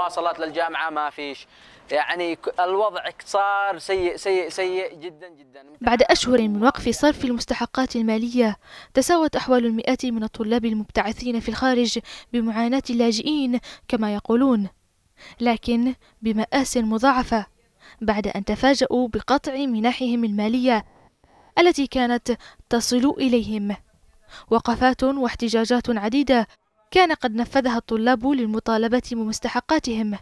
مواصلات للجامعه ما فيش يعني الوضع صار سيء سيء سيء جدا جدا بعد أشهر من وقف صرف المستحقات المالية تساوت أحوال المئات من الطلاب المبتعثين في الخارج بمعاناة اللاجئين كما يقولون لكن بمآس مضاعفة بعد أن تفاجأوا بقطع منحهم المالية التي كانت تصل إليهم وقفات واحتجاجات عديدة كان قد نفذها الطلاب للمطالبة بمستحقاتهم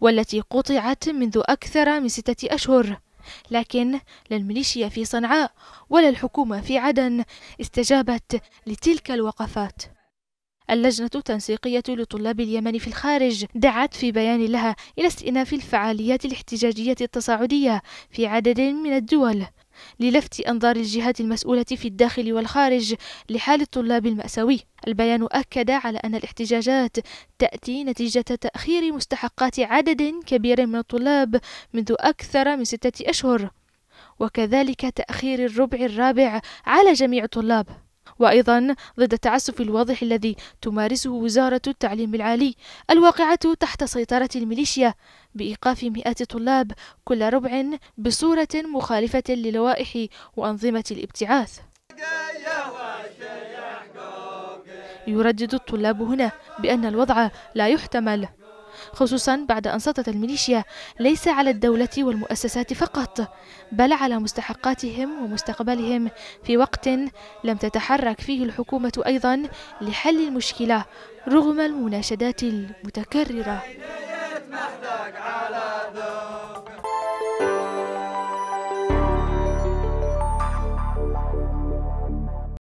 والتي قطعت منذ أكثر من ستة أشهر لكن لا الميليشيا في صنعاء ولا الحكومة في عدن استجابت لتلك الوقفات اللجنة التنسيقية لطلاب اليمن في الخارج دعت في بيان لها إلى استئناف الفعاليات الاحتجاجية التصاعدية في عدد من الدول للفت أنظار الجهات المسؤولة في الداخل والخارج لحال الطلاب المأساوي البيان أكد على أن الاحتجاجات تأتي نتيجة تأخير مستحقات عدد كبير من الطلاب منذ أكثر من ستة أشهر وكذلك تأخير الربع الرابع على جميع الطلاب وأيضا ضد التعسف الواضح الذي تمارسه وزارة التعليم العالي الواقعة تحت سيطرة الميليشيا بإيقاف مئات طلاب كل ربع بصورة مخالفة للوائح وأنظمة الابتعاث يردد الطلاب هنا بأن الوضع لا يحتمل خصوصا بعد أن سطت الميليشيا ليس على الدولة والمؤسسات فقط بل على مستحقاتهم ومستقبلهم في وقت لم تتحرك فيه الحكومة أيضا لحل المشكلة رغم المناشدات المتكررة